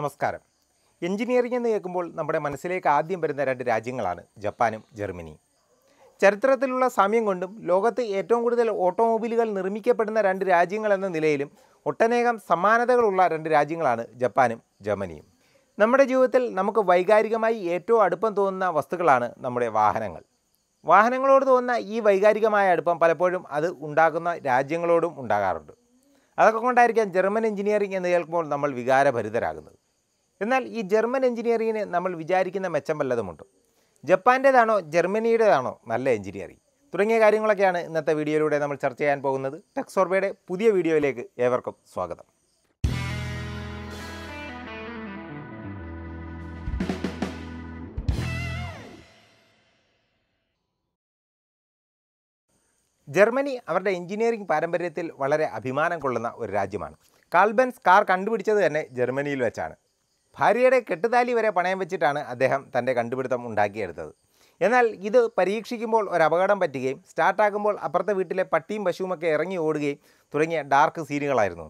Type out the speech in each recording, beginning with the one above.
നമസ്കാരം എഞ്ചിനീയറിംഗ് എന്ന് കേൾക്കുമ്പോൾ നമ്മുടെ മനസ്സിലേക്ക് ആദ്യം വരുന്ന രണ്ട് രാജ്യങ്ങളാണ് ജപ്പാനും ജർമ്മനിയും ചരിത്രത്തിലുള്ള സമയം കൊണ്ടും ലോകത്ത് ഏറ്റവും കൂടുതൽ ഓട്ടോമൊബൈലുകൾ നിർമ്മിക്കപ്പെടുന്ന രണ്ട് രാജ്യങ്ങൾ എന്ന നിലയിലും ഒട്ടനേകം സമാനതകളുള്ള രണ്ട് രാജ്യങ്ങളാണ് ജപ്പാനും ജർമ്മനിയും നമ്മുടെ ജീവിതത്തിൽ നമുക്ക് വൈകാരികമായി ഏറ്റവും അടുപ്പം തോന്നുന്ന വസ്തുക്കളാണ് നമ്മുടെ വാഹനങ്ങൾ വാഹനങ്ങളോട് തോന്നുന്ന ഈ വൈകാരികമായ അടുപ്പം പലപ്പോഴും അത് ഉണ്ടാക്കുന്ന രാജ്യങ്ങളോടും ഉണ്ടാകാറുണ്ട് അതൊക്കെ കൊണ്ടായിരിക്കാം ജർമ്മൻ എഞ്ചിനീയറിംഗ് എന്ന് കേൾക്കുമ്പോൾ നമ്മൾ വികാരഭരിതരാകുന്നത് എന്നാൽ ഈ ജർമ്മൻ എഞ്ചിനീയറിങ്ങിന് നമ്മൾ വിചാരിക്കുന്ന മെച്ചം വല്ലതുമുണ്ട് ജപ്പാൻ്റേതാണോ ജർമ്മനിയുടേതാണോ നല്ല എഞ്ചിനീയറിങ് തുടങ്ങിയ കാര്യങ്ങളൊക്കെയാണ് ഇന്നത്തെ വീഡിയോയിലൂടെ നമ്മൾ ചർച്ച ചെയ്യാൻ പോകുന്നത് ടെക്സോർബയുടെ പുതിയ വീഡിയോയിലേക്ക് ഏവർക്കും സ്വാഗതം ജർമ്മനി അവരുടെ എഞ്ചിനീയറിംഗ് പാരമ്പര്യത്തിൽ വളരെ അഭിമാനം കൊള്ളുന്ന ഒരു രാജ്യമാണ് കാൽബൻസ് കാർ കണ്ടുപിടിച്ചത് തന്നെ ജർമ്മനിയിൽ വെച്ചാണ് ഭാര്യയുടെ കെട്ടുതാലി വരെ പണയം വെച്ചിട്ടാണ് അദ്ദേഹം തൻ്റെ കണ്ടുപിടുത്തം ഉണ്ടാക്കിയെടുത്തത് എന്നാൽ ഇത് പരീക്ഷിക്കുമ്പോൾ ഒരു അപകടം പറ്റുകയും സ്റ്റാർട്ടാകുമ്പോൾ അപ്പുറത്തെ വീട്ടിലെ പട്ടിയും പശുവുമൊക്കെ ഇറങ്ങി ഓടുകയും തുടങ്ങിയ ഡാർക്ക് സീനുകളായിരുന്നു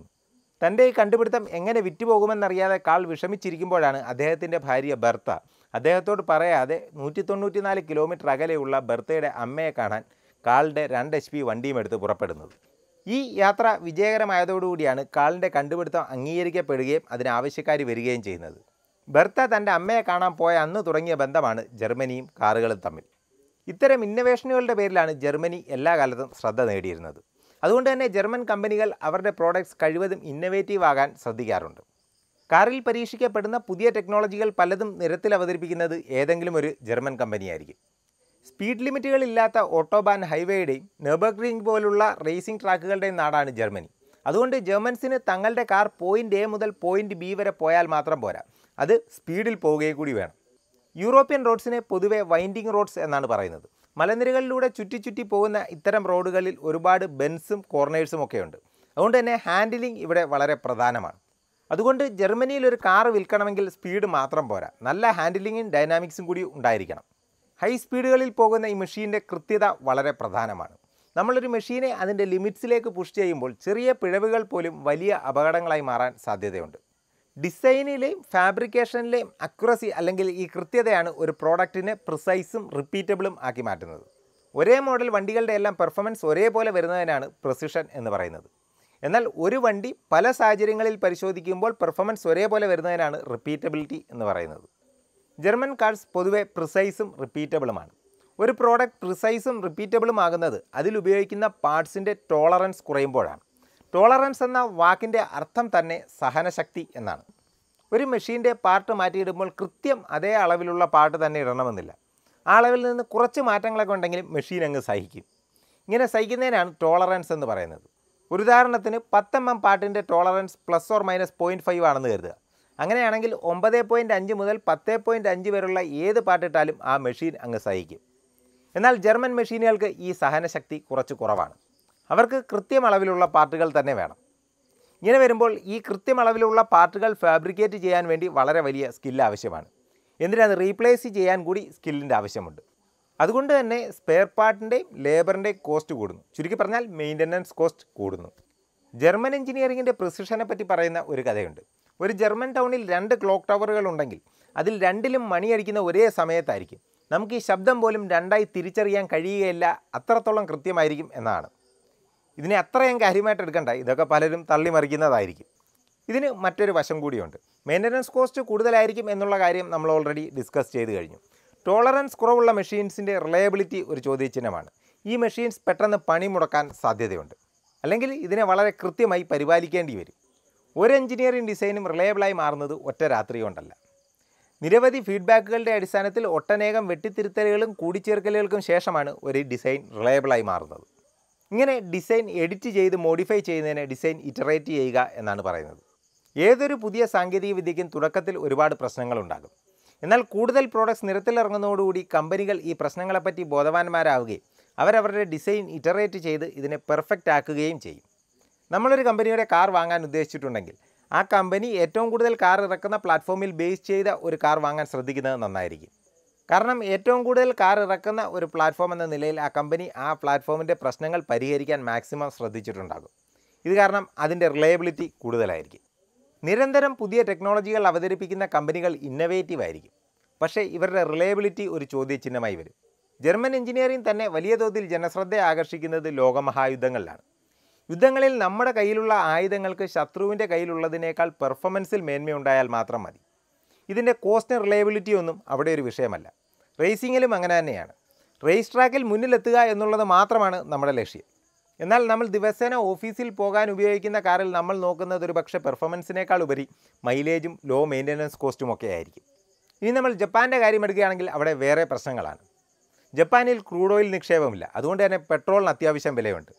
തൻ്റെ ഈ കണ്ടുപിടുത്തം എങ്ങനെ വിറ്റുപോകുമെന്നറിയാതെ കാൾ വിഷമിച്ചിരിക്കുമ്പോഴാണ് അദ്ദേഹത്തിൻ്റെ ഭാര്യ ബർത്ത അദ്ദേഹത്തോട് പറയാതെ നൂറ്റി നാല് കിലോമീറ്റർ അകലെയുള്ള ബർത്തയുടെ അമ്മയെ കാണാൻ കാളുടെ രണ്ട് എച്ച് പി വണ്ടിയും എടുത്ത് പുറപ്പെടുന്നത് ഈ യാത്ര വിജയകരമായതോടുകൂടിയാണ് കാളിൻ്റെ കണ്ടുപിടുത്തം അംഗീകരിക്കപ്പെടുകയും അതിനാവശ്യക്കാർ വരികയും ചെയ്യുന്നത് ബെർത്ത തൻ്റെ അമ്മയെ കാണാൻ പോയ അന്ന് തുടങ്ങിയ ബന്ധമാണ് ജർമ്മനിയും കാറുകളും തമ്മിൽ ഇത്തരം ഇന്നവേഷനുകളുടെ പേരിലാണ് ജർമ്മനി എല്ലാ കാലത്തും ശ്രദ്ധ നേടിയിരുന്നത് അതുകൊണ്ട് തന്നെ ജർമ്മൻ കമ്പനികൾ അവരുടെ പ്രോഡക്റ്റ്സ് കഴിവതും ഇന്നവേറ്റീവ് ആകാൻ ശ്രദ്ധിക്കാറുണ്ട് കാറിൽ പരീക്ഷിക്കപ്പെടുന്ന പുതിയ ടെക്നോളജികൾ പലതും നിരത്തിൽ അവതരിപ്പിക്കുന്നത് ഏതെങ്കിലും ഒരു ജർമ്മൻ കമ്പനിയായിരിക്കും സ്പീഡ് ലിമിറ്റുകളില്ലാത്ത ഓട്ടോബാൻ ഹൈവേയുടെയും റിംഗ് പോലുള്ള റേസിംഗ് ട്രാക്കുകളുടെയും നാടാണ് ജർമ്മനി അതുകൊണ്ട് ജർമ്മൻസിന് തങ്ങളുടെ കാർ പോയിൻ്റ് എ മുതൽ പോയിൻ്റ് ബി വരെ പോയാൽ മാത്രം പോരാ അത് സ്പീഡിൽ പോവുകയും കൂടി വേണം യൂറോപ്യൻ റോഡ്സിനെ പൊതുവെ വൈൻഡിങ് റോഡ്സ് എന്നാണ് പറയുന്നത് മലനിരകളിലൂടെ ചുറ്റി ചുറ്റി പോകുന്ന ഇത്തരം റോഡുകളിൽ ഒരുപാട് ബെൻസും കോർണേഴ്സും ഒക്കെ ഉണ്ട് അതുകൊണ്ട് തന്നെ ഹാൻഡിലിംഗ് ഇവിടെ വളരെ പ്രധാനമാണ് അതുകൊണ്ട് ജർമ്മനിയിൽ ഒരു കാർ വിൽക്കണമെങ്കിൽ സ്പീഡ് മാത്രം പോരാ നല്ല ഹാൻഡിലിങ്ങും ഡൈനാമിക്സും കൂടി ഉണ്ടായിരിക്കണം ഹൈ സ്പീഡുകളിൽ പോകുന്ന ഈ മെഷീൻ്റെ കൃത്യത വളരെ പ്രധാനമാണ് നമ്മളൊരു മെഷീനെ അതിൻ്റെ ലിമിറ്റ്സിലേക്ക് പുഷ് ചെയ്യുമ്പോൾ ചെറിയ പിഴവുകൾ പോലും വലിയ അപകടങ്ങളായി മാറാൻ സാധ്യതയുണ്ട് ഡിസൈനിലെയും ഫാബ്രിക്കേഷനിലെയും അക്യുറസി അല്ലെങ്കിൽ ഈ കൃത്യതയാണ് ഒരു പ്രോഡക്റ്റിനെ പ്രിസൈസും റിപ്പീറ്റബിളും ആക്കി മാറ്റുന്നത് ഒരേ മോഡൽ വണ്ടികളുടെ എല്ലാം പെർഫോമൻസ് ഒരേപോലെ വരുന്നതിനാണ് പ്രസിഷൻ എന്ന് പറയുന്നത് എന്നാൽ ഒരു വണ്ടി പല സാഹചര്യങ്ങളിൽ പരിശോധിക്കുമ്പോൾ പെർഫോമൻസ് ഒരേപോലെ വരുന്നതിനാണ് റിപ്പീറ്റബിലിറ്റി എന്ന് പറയുന്നത് ജർമ്മൻ കാർസ് പൊതുവെ പ്രിസൈസും റിപ്പീറ്റബിളുമാണ് ഒരു പ്രോഡക്റ്റ് പ്രിസൈസും റിപ്പീറ്റബിളും ആകുന്നത് അതിലുപയോഗിക്കുന്ന പാർട്സിൻ്റെ ടോളറൻസ് കുറയുമ്പോഴാണ് ടോളറൻസ് എന്ന വാക്കിൻ്റെ അർത്ഥം തന്നെ സഹനശക്തി എന്നാണ് ഒരു മെഷീൻ്റെ പാർട്ട് മാറ്റിയിടുമ്പോൾ കൃത്യം അതേ അളവിലുള്ള പാർട്ട് തന്നെ ഇടണമെന്നില്ല ആ അളവിൽ നിന്ന് കുറച്ച് മാറ്റങ്ങളൊക്കെ ഉണ്ടെങ്കിലും മെഷീൻ അങ്ങ് സഹിക്കും ഇങ്ങനെ സഹിക്കുന്നതിനാണ് ടോളറൻസ് എന്ന് പറയുന്നത് ഒരു ഉദാഹരണത്തിന് പത്തെം എം എം പാർട്ടിൻ്റെ tolerance plus or minus point five ആണെന്ന് കരുതുക അങ്ങനെയാണെങ്കിൽ ഒമ്പത് പോയിൻറ്റ് അഞ്ച് മുതൽ പത്ത് പോയിൻറ്റ് അഞ്ച് വരെയുള്ള ഏത് പാട്ടിട്ടാലും ആ മെഷീൻ അങ്ങ് സഹിക്കും എന്നാൽ ജർമ്മൻ മെഷീനുകൾക്ക് ഈ സഹനശക്തി കുറച്ച് കുറവാണ് അവർക്ക് കൃത്യമളവിലുള്ള പാർട്ടുകൾ തന്നെ വേണം ഇങ്ങനെ വരുമ്പോൾ ഈ കൃത്യമളവിലുള്ള പാർട്ടുകൾ ഫാബ്രിക്കേറ്റ് ചെയ്യാൻ വേണ്ടി വളരെ വലിയ സ്കില്ല് ആവശ്യമാണ് എന്തിനാണ് റീപ്ലേസ് ചെയ്യാൻ കൂടി സ്കില്ലിൻ്റെ ആവശ്യമുണ്ട് അതുകൊണ്ട് തന്നെ സ്പെയർ പാർട്ടിൻ്റെയും ലേബറിൻ്റെയും കോസ്റ്റ് കൂടുന്നു ചുരുക്കി പറഞ്ഞാൽ മെയിൻ്റനൻസ് കോസ്റ്റ് കൂടുന്നു ജർമ്മൻ എഞ്ചിനീയറിങ്ങിൻ്റെ പ്രിസിഷനെ പറ്റി പറയുന്ന ഒരു കഥയുണ്ട് ഒരു ജർമ്മൻ ടൗണിൽ രണ്ട് ക്ലോക്ക് ടവറുകൾ ഉണ്ടെങ്കിൽ അതിൽ രണ്ടിലും മണിയടിക്കുന്ന ഒരേ സമയത്തായിരിക്കും നമുക്ക് ഈ ശബ്ദം പോലും രണ്ടായി തിരിച്ചറിയാൻ കഴിയുകയില്ല അത്രത്തോളം കൃത്യമായിരിക്കും എന്നാണ് ഇതിനെ അത്രയും കാര്യമായിട്ട് എടുക്കണ്ട ഇതൊക്കെ പലരും തള്ളിമറിക്കുന്നതായിരിക്കും ഇതിന് മറ്റൊരു വശം കൂടിയുണ്ട് മെയിൻ്റനൻസ് കോസ്റ്റ് കൂടുതലായിരിക്കും എന്നുള്ള കാര്യം നമ്മൾ ഓൾറെഡി ഡിസ്കസ് ചെയ്ത് കഴിഞ്ഞു ടോളറൻസ് കുറവുള്ള മെഷീൻസിൻ്റെ റിലയബിലിറ്റി ഒരു ചോദ്യചിഹ്നമാണ് ഈ മെഷീൻസ് പെട്ടെന്ന് പണി മുടക്കാൻ സാധ്യതയുണ്ട് അല്ലെങ്കിൽ ഇതിനെ വളരെ കൃത്യമായി പരിപാലിക്കേണ്ടി വരും ഒരു എഞ്ചിനീയറിംഗ് ഡിസൈനും റിലയബിളായി മാറുന്നത് ഒറ്റ രാത്രി കൊണ്ടല്ല നിരവധി ഫീഡ്ബാക്കുകളുടെ അടിസ്ഥാനത്തിൽ ഒട്ടനേകം വെട്ടിത്തിരുത്തലുകളും കൂടിച്ചേർക്കലുകൾക്കും ശേഷമാണ് ഒരു ഡിസൈൻ റിലയബിളായി മാറുന്നത് ഇങ്ങനെ ഡിസൈൻ എഡിറ്റ് ചെയ്ത് മോഡിഫൈ ചെയ്യുന്നതിന് ഡിസൈൻ ഇറ്ററേറ്റ് ചെയ്യുക എന്നാണ് പറയുന്നത് ഏതൊരു പുതിയ സാങ്കേതിക വിദ്യയ്ക്കും തുടക്കത്തിൽ ഒരുപാട് പ്രശ്നങ്ങളുണ്ടാകും എന്നാൽ കൂടുതൽ പ്രോഡക്ട്സ് നിരത്തിലിറങ്ങുന്നതോടുകൂടി കമ്പനികൾ ഈ പ്രശ്നങ്ങളെപ്പറ്റി ബോധവാന്മാരാവുകയും അവരവരുടെ ഡിസൈൻ ഇറ്ററേറ്റ് ചെയ്ത് ഇതിനെ പെർഫെക്റ്റ് ആക്കുകയും ചെയ്യും നമ്മളൊരു കമ്പനിയുടെ കാർ വാങ്ങാൻ ഉദ്ദേശിച്ചിട്ടുണ്ടെങ്കിൽ ആ കമ്പനി ഏറ്റവും കൂടുതൽ കാർ ഇറക്കുന്ന പ്ലാറ്റ്ഫോമിൽ ബേസ് ചെയ്ത ഒരു കാർ വാങ്ങാൻ ശ്രദ്ധിക്കുന്നത് നന്നായിരിക്കും കാരണം ഏറ്റവും കൂടുതൽ കാർ ഇറക്കുന്ന ഒരു പ്ലാറ്റ്ഫോം എന്ന നിലയിൽ ആ കമ്പനി ആ പ്ലാറ്റ്ഫോമിൻ്റെ പ്രശ്നങ്ങൾ പരിഹരിക്കാൻ മാക്സിമം ശ്രദ്ധിച്ചിട്ടുണ്ടാകും ഇത് കാരണം അതിൻ്റെ റിലയബിലിറ്റി കൂടുതലായിരിക്കും നിരന്തരം പുതിയ ടെക്നോളജികൾ അവതരിപ്പിക്കുന്ന കമ്പനികൾ ഇന്നവേറ്റീവ് ആയിരിക്കും പക്ഷേ ഇവരുടെ റിലയബിലിറ്റി ഒരു ചോദ്യചിഹ്നമായി വരും ജർമ്മൻ എഞ്ചിനീയറിംഗ് തന്നെ വലിയ തോതിൽ ജനശ്രദ്ധ ആകർഷിക്കുന്നത് ലോകമഹായുദ്ധങ്ങളിലാണ് യുദ്ധങ്ങളിൽ നമ്മുടെ കയ്യിലുള്ള ആയുധങ്ങൾക്ക് ശത്രുവിൻ്റെ കയ്യിലുള്ളതിനേക്കാൾ പെർഫോമൻസിൽ മേന്മയുണ്ടായാൽ മാത്രം മതി ഇതിൻ്റെ കോസ്റ്റ് റിലയബിലിറ്റി ഒന്നും അവിടെ ഒരു വിഷയമല്ല റേസിങ്ങിലും അങ്ങനെ തന്നെയാണ് റേസ് ട്രാക്കിൽ മുന്നിലെത്തുക എന്നുള്ളത് മാത്രമാണ് നമ്മുടെ ലക്ഷ്യം എന്നാൽ നമ്മൾ ദിവസേന ഓഫീസിൽ പോകാൻ ഉപയോഗിക്കുന്ന കാറിൽ നമ്മൾ നോക്കുന്നത് ഒരു പക്ഷേ പെർഫോമൻസിനേക്കാൾ ഉപരി മൈലേജും ലോ മെയിൻ്റനൻസ് കോസ്റ്റും ഒക്കെ ആയിരിക്കും ഇനി നമ്മൾ ജപ്പാൻ്റെ കാര്യം എടുക്കുകയാണെങ്കിൽ അവിടെ വേറെ പ്രശ്നങ്ങളാണ് ജപ്പാനിൽ ക്രൂഡ് ഓയിൽ നിക്ഷേപമില്ല അതുകൊണ്ട് തന്നെ പെട്രോളിന് അത്യാവശ്യം വിലയുണ്ട്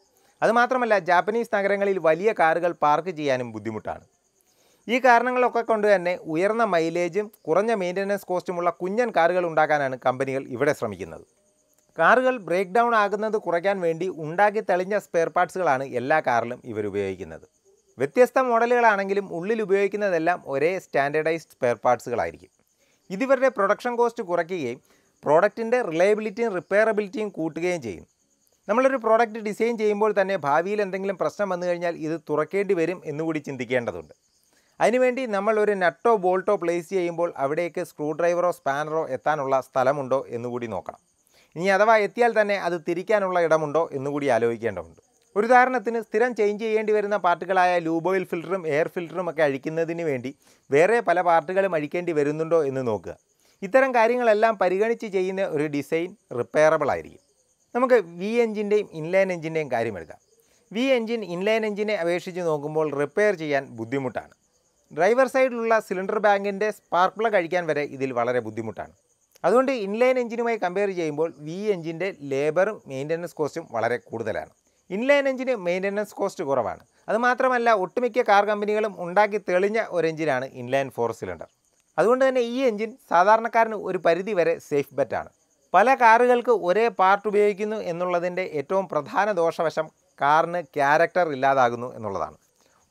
അതുമാത്രമല്ല ജാപ്പനീസ് നഗരങ്ങളിൽ വലിയ കാറുകൾ പാർക്ക് ചെയ്യാനും ബുദ്ധിമുട്ടാണ് ഈ കാരണങ്ങളൊക്കെ കൊണ്ട് തന്നെ ഉയർന്ന മൈലേജും കുറഞ്ഞ മെയിൻ്റനൻസ് കോസ്റ്റുമുള്ള കുഞ്ഞൻ കാറുകൾ ഉണ്ടാക്കാനാണ് കമ്പനികൾ ഇവിടെ ശ്രമിക്കുന്നത് കാറുകൾ ബ്രേക്ക് ഡൗൺ ആകുന്നത് കുറയ്ക്കാൻ വേണ്ടി ഉണ്ടാക്കി തെളിഞ്ഞ സ്പെയർ പാർട്സുകളാണ് എല്ലാ കാറിലും ഇവർ ഉപയോഗിക്കുന്നത് വ്യത്യസ്ത മോഡലുകളാണെങ്കിലും ഉള്ളിൽ ഉപയോഗിക്കുന്നതെല്ലാം ഒരേ സ്റ്റാൻഡേർഡൈസ്ഡ് സ്പെയർ പാർട്സുകളായിരിക്കും ഇതിവരുടെ പ്രൊഡക്ഷൻ കോസ്റ്റ് കുറയ്ക്കുകയും പ്രോഡക്റ്റിൻ്റെ റിലയബിലിറ്റിയും റിപ്പയറബിലിറ്റിയും കൂട്ടുകയും ചെയ്യും നമ്മളൊരു പ്രോഡക്റ്റ് ഡിസൈൻ ചെയ്യുമ്പോൾ തന്നെ ഭാവിയിൽ എന്തെങ്കിലും പ്രശ്നം വന്നു കഴിഞ്ഞാൽ ഇത് തുറക്കേണ്ടി വരും എന്നുകൂടി ചിന്തിക്കേണ്ടതുണ്ട് അതിനുവേണ്ടി നമ്മൾ ഒരു നട്ടോ ബോൾട്ടോ പ്ലേസ് ചെയ്യുമ്പോൾ അവിടേക്ക് സ്ക്രൂ ഡ്രൈവറോ സ്പാനറോ എത്താനുള്ള സ്ഥലമുണ്ടോ എന്നുകൂടി നോക്കണം ഇനി അഥവാ എത്തിയാൽ തന്നെ അത് തിരിക്കാനുള്ള ഇടമുണ്ടോ എന്നുകൂടി ആലോചിക്കേണ്ടതുണ്ട് ഒരു ഉദാഹരണത്തിന് സ്ഥിരം ചേഞ്ച് ചെയ്യേണ്ടി വരുന്ന പാർട്ടുകളായ ലൂബോയിൽ ഫിൽറ്ററും എയർ ഫിൽറ്ററും ഒക്കെ അഴിക്കുന്നതിന് വേണ്ടി വേറെ പല പാർട്ടുകളും അഴിക്കേണ്ടി വരുന്നുണ്ടോ എന്ന് നോക്കുക ഇത്തരം കാര്യങ്ങളെല്ലാം പരിഗണിച്ച് ചെയ്യുന്ന ഒരു ഡിസൈൻ റിപ്പയറബിൾ ആയിരിക്കും നമുക്ക് വി എൻജിൻ്റെയും ഇൻലൈൻ എഞ്ചിൻ്റെയും കാര്യമെടുക്കാം വി എഞ്ചിൻ ഇൻലൈൻ എഞ്ചിനെ അപേക്ഷിച്ച് നോക്കുമ്പോൾ റിപ്പയർ ചെയ്യാൻ ബുദ്ധിമുട്ടാണ് ഡ്രൈവർ സൈഡിലുള്ള സിലിണ്ടർ ബാങ്കിൻ്റെ സ്പാർക്ക് പ്ലഗ് അഴിക്കാൻ വരെ ഇതിൽ വളരെ ബുദ്ധിമുട്ടാണ് അതുകൊണ്ട് ഇൻലൈൻ എഞ്ചിനുമായി കമ്പയർ ചെയ്യുമ്പോൾ വി എഞ്ചിൻ്റെ ലേബറും മെയിൻ്റനൻസ് കോസ്റ്റും വളരെ കൂടുതലാണ് ഇൻലൈൻ എഞ്ചിന് മെയിൻ്റനൻസ് കോസ്റ്റ് കുറവാണ് അതുമാത്രമല്ല ഒട്ടുമിക്ക കാർ കമ്പനികളും ഉണ്ടാക്കി തെളിഞ്ഞ ഒരു എഞ്ചിനാണ് ഇൻലൈൻ ഫോർ സിലിണ്ടർ അതുകൊണ്ട് തന്നെ ഈ എഞ്ചിൻ സാധാരണക്കാരന് ഒരു പരിധി വരെ സേഫ് ബെറ്റാണ് പല കാറുകൾക്ക് ഒരേ പാർട്ട് ഉപയോഗിക്കുന്നു എന്നുള്ളതിൻ്റെ ഏറ്റവും പ്രധാന ദോഷവശം കാറിന് ക്യാരക്ടർ ഇല്ലാതാകുന്നു എന്നുള്ളതാണ്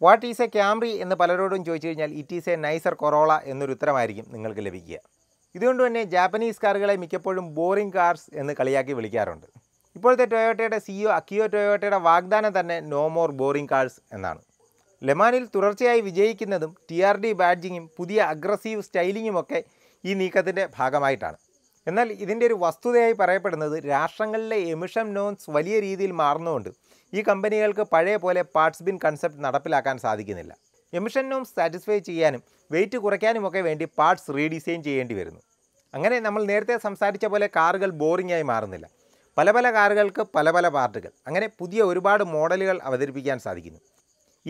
വാട്ട് ഈസ് എ ക്യാമറി എന്ന് പലരോടും ചോദിച്ചു കഴിഞ്ഞാൽ it is a nicer Corolla എന്നൊരു ഉത്തരമായിരിക്കും നിങ്ങൾക്ക് ലഭിക്കുക ഇതുകൊണ്ട് തന്നെ ജാപ്പനീസ് കാറുകളെ മിക്കപ്പോഴും ബോറിംഗ് കാർസ് എന്ന് കളിയാക്കി വിളിക്കാറുണ്ട് ഇപ്പോഴത്തെ ടൊയോട്ടയുടെ സിഇഒ അക്കിയോ ടൊയോട്ടയുടെ വാഗ്ദാനം തന്നെ നോ മോർ ബോറിംഗ് കാർസ് എന്നാണ് ലെമാനിൽ തുടർച്ചയായി വിജയിക്കുന്നതും ടി ആർ ഡി ബാഡ്ജിങ്ങും പുതിയ അഗ്രസീവ് സ്റ്റൈലിങ്ങുമൊക്കെ ഈ നീക്കത്തിൻ്റെ ഭാഗമായിട്ടാണ് എന്നാൽ ഇതിൻ്റെ ഒരു വസ്തുതയായി പറയപ്പെടുന്നത് രാഷ്ട്രങ്ങളിലെ എമിഷൻ നോൺസ് വലിയ രീതിയിൽ മാറുന്നതുകൊണ്ട് ഈ കമ്പനികൾക്ക് പഴയ പോലെ പാർട്സ് ബിൻ കൺസെപ്റ്റ് നടപ്പിലാക്കാൻ സാധിക്കുന്നില്ല എമിഷൻ നോംസ് സാറ്റിസ്ഫൈ ചെയ്യാനും വെയിറ്റ് കുറയ്ക്കാനുമൊക്കെ വേണ്ടി പാർട്സ് റീഡിസൈൻ ചെയ്യേണ്ടി വരുന്നു അങ്ങനെ നമ്മൾ നേരത്തെ സംസാരിച്ച പോലെ കാറുകൾ ബോറിംഗ് ആയി മാറുന്നില്ല പല പല കാറുകൾക്ക് പല പല പാർട്ടുകൾ അങ്ങനെ പുതിയ ഒരുപാട് മോഡലുകൾ അവതരിപ്പിക്കാൻ സാധിക്കുന്നു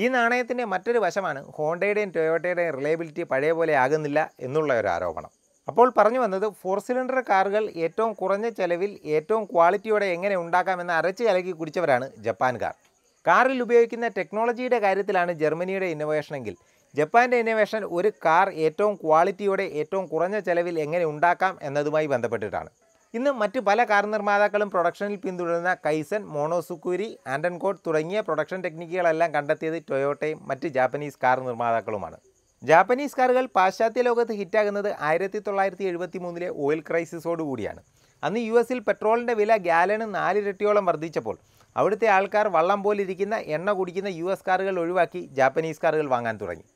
ഈ നാണയത്തിൻ്റെ മറ്റൊരു വശമാണ് ഹോണ്ടയുടെയും ടൊയോട്ടയുടെയും റിലയബിലിറ്റി പഴയ പോലെ ആകുന്നില്ല എന്നുള്ള ഒരു ആരോപണം അപ്പോൾ പറഞ്ഞു വന്നത് ഫോർ സിലിണ്ടർ കാറുകൾ ഏറ്റവും കുറഞ്ഞ ചെലവിൽ ഏറ്റവും ക്വാളിറ്റിയോടെ എങ്ങനെ ഉണ്ടാക്കാമെന്ന് അരച്ച് കലക്കി കുടിച്ചവരാണ് ജപ്പാൻകാർ കാറിൽ ഉപയോഗിക്കുന്ന ടെക്നോളജിയുടെ കാര്യത്തിലാണ് ജർമ്മനിയുടെ ഇന്നോവേഷനെങ്കിൽ ജപ്പാൻ്റെ ഇന്നോവേഷൻ ഒരു കാർ ഏറ്റവും ക്വാളിറ്റിയോടെ ഏറ്റവും കുറഞ്ഞ ചെലവിൽ എങ്ങനെ ഉണ്ടാക്കാം എന്നതുമായി ബന്ധപ്പെട്ടിട്ടാണ് ഇന്ന് മറ്റ് പല കാർ നിർമ്മാതാക്കളും പ്രൊഡക്ഷനിൽ പിന്തുടരുന്ന കൈസൻ മോണോസുക്കൂരി ആൻഡൻകോട്ട് തുടങ്ങിയ പ്രൊഡക്ഷൻ ടെക്നിക്കുകളെല്ലാം കണ്ടെത്തിയത് ടൊയോട്ടയും മറ്റ് ജാപ്പനീസ് കാർ നിർമ്മാതാക്കളുമാണ് ജാപ്പനീസ് കാറുകൾ പാശ്ചാത്യ ലോകത്ത് ഹിറ്റാകുന്നത് ആയിരത്തി തൊള്ളായിരത്തി എഴുപത്തി മൂന്നിലെ ഓയിൽ ക്രൈസിസോട് കൂടിയാണ് അന്ന് യു എസിൽ പെട്രോളിൻ്റെ വില ഗ്യാലന് നാലിരട്ടിയോളം വർദ്ധിച്ചപ്പോൾ അവിടുത്തെ ആൾക്കാർ വള്ളം പോലിരിക്കുന്ന എണ്ണ കുടിക്കുന്ന യു എസ് കാറുകൾ ഒഴിവാക്കി ജാപ്പനീസ് കാറുകൾ വാങ്ങാൻ തുടങ്ങി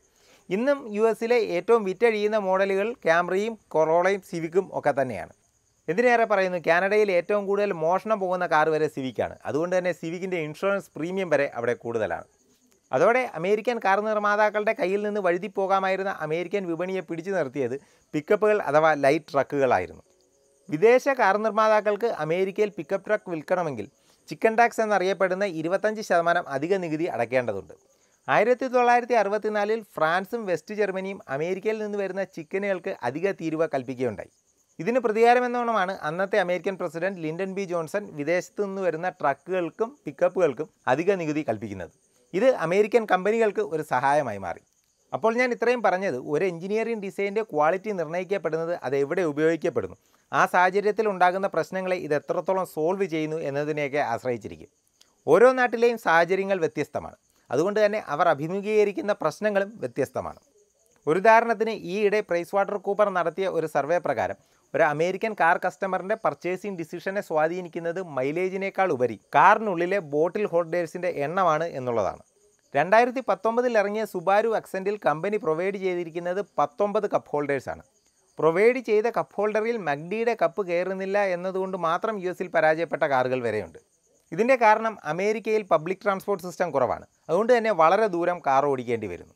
ഇന്നും യു എസിലെ ഏറ്റവും വിറ്റഴിയുന്ന മോഡലുകൾ ക്യാമറയും കൊറോളയും സിവിക്കും ഒക്കെ തന്നെയാണ് എന്തിനേറെ പറയുന്നു കാനഡയിൽ ഏറ്റവും കൂടുതൽ മോഷണം പോകുന്ന കാർ വരെ സിവിക്കാണ് അതുകൊണ്ട് തന്നെ സിവിക്കിൻ്റെ ഇൻഷുറൻസ് പ്രീമിയം വരെ അവിടെ കൂടുതലാണ് അതോടെ അമേരിക്കൻ കാർ നിർമ്മാതാക്കളുടെ കയ്യിൽ നിന്ന് പോകാമായിരുന്ന അമേരിക്കൻ വിപണിയെ പിടിച്ചു നിർത്തിയത് പിക്കപ്പുകൾ അഥവാ ലൈറ്റ് ട്രക്കുകളായിരുന്നു വിദേശ കാർ നിർമ്മാതാക്കൾക്ക് അമേരിക്കയിൽ പിക്കപ്പ് ട്രക്ക് വിൽക്കണമെങ്കിൽ ചിക്കൻ ടാക്സ് എന്നറിയപ്പെടുന്ന ഇരുപത്തഞ്ച് ശതമാനം അധിക നികുതി അടയ്ക്കേണ്ടതുണ്ട് ആയിരത്തി തൊള്ളായിരത്തി അറുപത്തിനാലിൽ ഫ്രാൻസും വെസ്റ്റ് ജർമ്മനിയും അമേരിക്കയിൽ നിന്ന് വരുന്ന ചിക്കനുകൾക്ക് അധിക തീരുവ കൽപ്പിക്കുകയുണ്ടായി ഇതിന് പ്രതികാരമെന്നോണമാണ് അന്നത്തെ American president Lyndon B Johnson വിദേശത്തു നിന്ന് വരുന്ന ട്രക്കുകൾക്കും പിക്കപ്പുകൾക്കും അധിക നികുതി കൽപ്പിക്കുന്നത് ഇത് അമേരിക്കൻ കമ്പനികൾക്ക് ഒരു സഹായമായി മാറി അപ്പോൾ ഞാൻ ഇത്രയും പറഞ്ഞത് ഒരു എഞ്ചിനീയറിംഗ് ഡിസൈൻ്റെ ക്വാളിറ്റി നിർണ്ണയിക്കപ്പെടുന്നത് അത് എവിടെ ഉപയോഗിക്കപ്പെടുന്നു ആ സാഹചര്യത്തിൽ ഉണ്ടാകുന്ന പ്രശ്നങ്ങളെ ഇത് എത്രത്തോളം സോൾവ് ചെയ്യുന്നു എന്നതിനെയൊക്കെ ആശ്രയിച്ചിരിക്കും ഓരോ നാട്ടിലെയും സാഹചര്യങ്ങൾ വ്യത്യസ്തമാണ് അതുകൊണ്ട് തന്നെ അവർ അഭിമുഖീകരിക്കുന്ന പ്രശ്നങ്ങളും വ്യത്യസ്തമാണ് ഒരു ഉദാഹരണത്തിന് ഈയിടെ പ്രൈസ് വാട്ടർ കൂപ്പർ നടത്തിയ ഒരു സർവേ പ്രകാരം ഒരു അമേരിക്കൻ കാർ കസ്റ്റമറിന്റെ പർച്ചേസിംഗ് ഡിസിഷനെ സ്വാധീനിക്കുന്നത് മൈലേജിനേക്കാൾ ഉപരി കാറിനുള്ളിലെ ബോട്ടിൽ ഹോൾഡേഴ്സിന്റെ എണ്ണമാണ് എന്നുള്ളതാണ് രണ്ടായിരത്തി പത്തൊമ്പതിൽ ഇറങ്ങിയ സുബാരു അക്സെൻറ്റിൽ കമ്പനി പ്രൊവൈഡ് ചെയ്തിരിക്കുന്നത് പത്തൊമ്പത് കപ്പ് ഹോൾഡേഴ്സാണ് പ്രൊവൈഡ് ചെയ്ത കപ്പ് ഹോൾഡറിൽ മഗ്ഡിയുടെ കപ്പ് കയറുന്നില്ല എന്നതുകൊണ്ട് മാത്രം യു എസിൽ പരാജയപ്പെട്ട കാറുകൾ വരെയുണ്ട് ഇതിൻ്റെ കാരണം അമേരിക്കയിൽ പബ്ലിക് ട്രാൻസ്പോർട്ട് സിസ്റ്റം കുറവാണ് അതുകൊണ്ട് തന്നെ വളരെ ദൂരം കാർ ഓടിക്കേണ്ടി വരുന്നു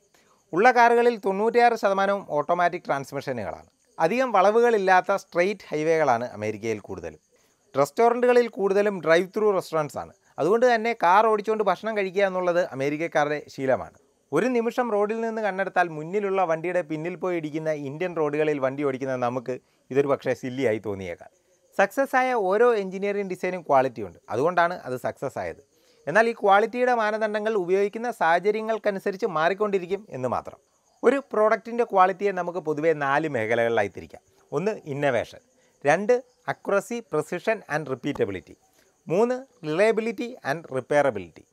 ഉള്ള കാറുകളിൽ തൊണ്ണൂറ്റിയാറ് ശതമാനവും ഓട്ടോമാറ്റിക് ട്രാൻസ്മിഷനുകളാണ് അധികം വളവുകളില്ലാത്ത സ്ട്രെയിറ്റ് ഹൈവേകളാണ് അമേരിക്കയിൽ കൂടുതലും റെസ്റ്റോറൻറ്റുകളിൽ കൂടുതലും ഡ്രൈവ് ത്രൂ റെസ്റ്റോറൻറ്റ്സ് ആണ് അതുകൊണ്ട് തന്നെ കാർ ഓടിച്ചുകൊണ്ട് ഭക്ഷണം കഴിക്കുക എന്നുള്ളത് അമേരിക്കക്കാരുടെ ശീലമാണ് ഒരു നിമിഷം റോഡിൽ നിന്ന് കണ്ടെടുത്താൽ മുന്നിലുള്ള വണ്ടിയുടെ പിന്നിൽ പോയി ഇടിക്കുന്ന ഇന്ത്യൻ റോഡുകളിൽ വണ്ടി ഓടിക്കുന്ന നമുക്ക് ഇതൊരു പക്ഷേ സില്ലിയായി തോന്നിയേക്കാം സക്സസ് ആയ ഓരോ എഞ്ചിനീയറിംഗ് ഡിസൈനും ക്വാളിറ്റി ഉണ്ട് അതുകൊണ്ടാണ് അത് സക്സസ് ആയത് എന്നാൽ ഈ ക്വാളിറ്റിയുടെ മാനദണ്ഡങ്ങൾ ഉപയോഗിക്കുന്ന സാഹചര്യങ്ങൾക്കനുസരിച്ച് മാറിക്കൊണ്ടിരിക്കും എന്ന് മാത്രം ഒരു പ്രോഡക്റ്റിൻ്റെ ക്വാളിറ്റിയെ നമുക്ക് പൊതുവേ നാല് മേഖലകളിലായി തിരിക്കാം ഒന്ന് ഇന്നവേഷൻ രണ്ട് അക്യുറസി പ്രസിഷൻ ആൻഡ് റിപ്പീറ്റബിലിറ്റി മൂന്ന് റിലയബിലിറ്റി ആൻഡ് റിപ്പയറബിലിറ്റി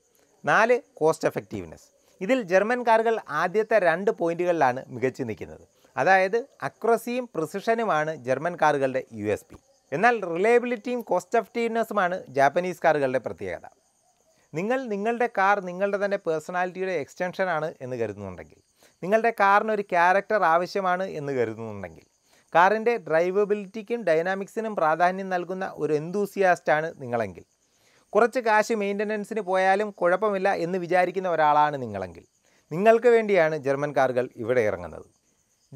നാല് കോസ്റ്റ് എഫക്റ്റീവ്നെസ് ഇതിൽ ജർമ്മൻ കാറുകൾ ആദ്യത്തെ രണ്ട് പോയിന്റുകളിലാണ് മികച്ചു നിൽക്കുന്നത് അതായത് അക്യുറസിയും പ്രിസിഷനുമാണ് ജർമ്മൻ കാറുകളുടെ യു എസ് പി എന്നാൽ റിലയബിലിറ്റിയും കോസ്റ്റ് എഫക്റ്റീവ്നെസ്സുമാണ് ജാപ്പനീസ് കാറുകളുടെ പ്രത്യേകത നിങ്ങൾ നിങ്ങളുടെ കാർ നിങ്ങളുടെ തന്നെ പേഴ്സണാലിറ്റിയുടെ എക്സ്റ്റൻഷനാണ് എന്ന് കരുതുന്നുണ്ടെങ്കിൽ നിങ്ങളുടെ കാറിന് ഒരു ക്യാരക്ടർ ആവശ്യമാണ് എന്ന് കരുതുന്നുണ്ടെങ്കിൽ കാറിൻ്റെ ഡ്രൈവബിലിറ്റിക്കും ഡൈനാമിക്സിനും പ്രാധാന്യം നൽകുന്ന ഒരു എന്തൂസിയാസ്റ്റാണ് നിങ്ങളെങ്കിൽ കുറച്ച് കാശ് മെയിൻ്റനൻസിന് പോയാലും കുഴപ്പമില്ല എന്ന് വിചാരിക്കുന്ന ഒരാളാണ് നിങ്ങളെങ്കിൽ നിങ്ങൾക്ക് വേണ്ടിയാണ് ജർമ്മൻ കാറുകൾ ഇവിടെ ഇറങ്ങുന്നത്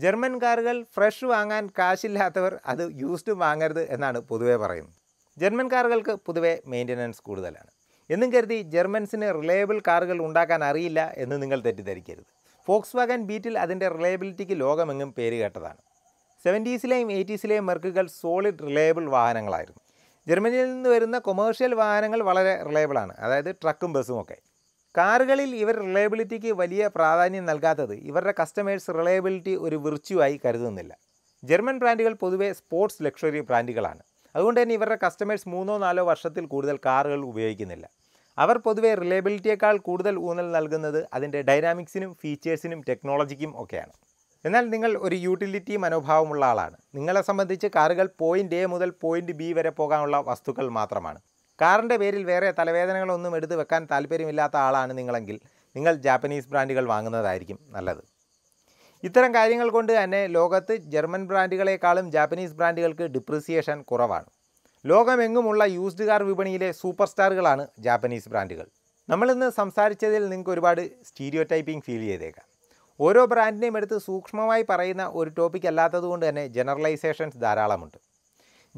ജർമ്മൻ കാറുകൾ ഫ്രഷ് വാങ്ങാൻ കാശില്ലാത്തവർ അത് യൂസ്ഡ് വാങ്ങരുത് എന്നാണ് പൊതുവേ പറയുന്നത് ജർമ്മൻ കാറുകൾക്ക് പൊതുവേ മെയിൻ്റനൻസ് കൂടുതലാണ് എന്നും കരുതി ജർമ്മൻസിന് റിലയബിൾ കാറുകൾ ഉണ്ടാക്കാൻ അറിയില്ല എന്ന് നിങ്ങൾ തെറ്റിദ്ധരിക്കരുത് ഫോക്സ് വാഗൻ ബീറ്റിൽ അതിൻ്റെ റിലയബിലിറ്റിക്ക് ലോകമെങ്ങും പേര് കേട്ടതാണ് സെവൻറ്റീസിലെയും എയ്റ്റീസിലെയും മെർക്കുകൾ സോളിഡ് റിലയബിൾ വാഹനങ്ങളായിരുന്നു ജർമ്മനിയിൽ നിന്ന് വരുന്ന കൊമേഴ്ഷ്യൽ വാഹനങ്ങൾ വളരെ റിലയബിളാണ് അതായത് ട്രക്കും ബസ്സും ഒക്കെ കാറുകളിൽ ഇവർ റിലയബിലിറ്റിക്ക് വലിയ പ്രാധാന്യം നൽകാത്തത് ഇവരുടെ കസ്റ്റമേഴ്സ് റിലയബിലിറ്റി ഒരു വിർച്യുവായി കരുതുന്നില്ല ജർമ്മൻ ബ്രാൻഡുകൾ പൊതുവെ സ്പോർട്സ് ലക്ഷറി ബ്രാൻഡുകളാണ് അതുകൊണ്ട് തന്നെ ഇവരുടെ കസ്റ്റമേഴ്സ് മൂന്നോ നാലോ വർഷത്തിൽ കൂടുതൽ കാറുകൾ ഉപയോഗിക്കുന്നില്ല അവർ പൊതുവേ റിലയബിലിറ്റിയേക്കാൾ കൂടുതൽ ഊന്നൽ നൽകുന്നത് അതിൻ്റെ ഡൈനാമിക്സിനും ഫീച്ചേഴ്സിനും ടെക്നോളജിക്കും ഒക്കെയാണ് എന്നാൽ നിങ്ങൾ ഒരു യൂട്ടിലിറ്റി മനോഭാവമുള്ള ആളാണ് നിങ്ങളെ സംബന്ധിച്ച് കാറുകൾ പോയിൻ്റ് എ മുതൽ പോയിൻ്റ് ബി വരെ പോകാനുള്ള വസ്തുക്കൾ മാത്രമാണ് കാറിൻ്റെ പേരിൽ വേറെ തലവേദനകളൊന്നും എടുത്തു വെക്കാൻ താല്പര്യമില്ലാത്ത ആളാണ് നിങ്ങളെങ്കിൽ നിങ്ങൾ ജാപ്പനീസ് ബ്രാൻഡുകൾ വാങ്ങുന്നതായിരിക്കും നല്ലത് ഇത്തരം കാര്യങ്ങൾ കൊണ്ട് തന്നെ ലോകത്ത് ജർമ്മൻ ബ്രാൻഡുകളെക്കാളും ജാപ്പനീസ് ബ്രാൻഡുകൾക്ക് ഡിപ്രിസിയേഷൻ കുറവാണ് ലോകമെങ്ങുമുള്ള യൂസ്ഡ് കാർ വിപണിയിലെ സൂപ്പർ സ്റ്റാറുകളാണ് ജാപ്പനീസ് ബ്രാൻഡുകൾ നമ്മളിന്ന് സംസാരിച്ചതിൽ നിങ്ങൾക്ക് ഒരുപാട് സ്റ്റീരിയോ ടൈപ്പിംഗ് ഫീൽ ചെയ്തേക്കാം ഓരോ ബ്രാൻഡിനെയും എടുത്ത് സൂക്ഷ്മമായി പറയുന്ന ഒരു ടോപ്പിക് അല്ലാത്തതുകൊണ്ട് തന്നെ ജനറലൈസേഷൻസ് ധാരാളമുണ്ട്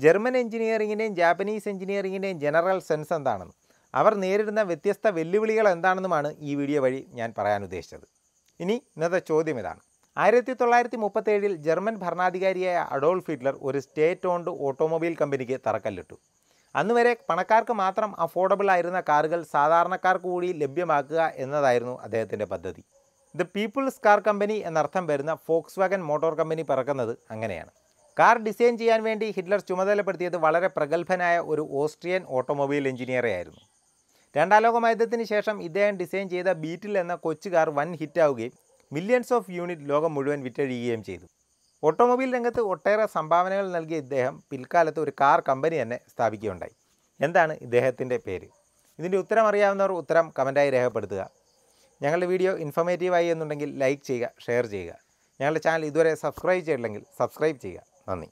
ജർമ്മൻ എഞ്ചിനീയറിങ്ങിൻ്റെയും ജാപ്പനീസ് എഞ്ചിനീയറിങ്ങിൻ്റെയും ജനറൽ സെൻസ് എന്താണെന്നും അവർ നേരിടുന്ന വ്യത്യസ്ത വെല്ലുവിളികൾ എന്താണെന്നുമാണ് ഈ വീഡിയോ വഴി ഞാൻ പറയാൻ ഉദ്ദേശിച്ചത് ഇനി ഇന്നത്തെ ചോദ്യം ഇതാണ് ആയിരത്തി തൊള്ളായിരത്തി മുപ്പത്തേഴിൽ ജർമ്മൻ ഭരണാധികാരിയായ അഡോൾഫ് ഹിറ്റ്ലർ ഒരു സ്റ്റേറ്റ് ഓൺഡ് ഓട്ടോമൊബൈൽ കമ്പനിക്ക് തറക്കല്ലിട്ടു അന്ന് വരെ പണക്കാർക്ക് മാത്രം അഫോർഡബിൾ ആയിരുന്ന കാറുകൾ സാധാരണക്കാർക്ക് കൂടി ലഭ്യമാക്കുക എന്നതായിരുന്നു അദ്ദേഹത്തിൻ്റെ പദ്ധതി ദ പീപ്പിൾസ് കാർ കമ്പനി എന്നർത്ഥം വരുന്ന ഫോക്സ് വാഗൻ മോട്ടോർ കമ്പനി പിറക്കുന്നത് അങ്ങനെയാണ് കാർ ഡിസൈൻ ചെയ്യാൻ വേണ്ടി ഹിറ്റ്ലർ ചുമതലപ്പെടുത്തിയത് വളരെ പ്രഗത്ഭനായ ഒരു ഓസ്ട്രിയൻ ഓട്ടോമൊബൈൽ എഞ്ചിനീയറെ ആയിരുന്നു രണ്ടാം ലോക ശേഷം ഇദ്ദേഹം ഡിസൈൻ ചെയ്ത ബീറ്റിൽ എന്ന കൊച്ചു കാർ വൻ ഹിറ്റാവുകയും മില്യൺസ് ഓഫ് യൂണിറ്റ് ലോകം മുഴുവൻ വിറ്റഴിയുകയും ചെയ്തു ഓട്ടോമൊബൈൽ രംഗത്ത് ഒട്ടേറെ സംഭാവനകൾ നൽകിയ ഇദ്ദേഹം പിൽക്കാലത്ത് ഒരു കാർ കമ്പനി തന്നെ സ്ഥാപിക്കുകയുണ്ടായി എന്താണ് ഇദ്ദേഹത്തിൻ്റെ പേര് ഇതിൻ്റെ ഉത്തരം അറിയാവുന്നവർ ഉത്തരം കമൻറ്റായി രേഖപ്പെടുത്തുക ഞങ്ങളുടെ വീഡിയോ ഇൻഫർമേറ്റീവായി എന്നുണ്ടെങ്കിൽ ലൈക്ക് ചെയ്യുക ഷെയർ ചെയ്യുക ഞങ്ങളുടെ ചാനൽ ഇതുവരെ സബ്സ്ക്രൈബ് ചെയ്തിട്ടില്ലെങ്കിൽ സബ്സ്ക്രൈബ് ചെയ്യുക നന്ദി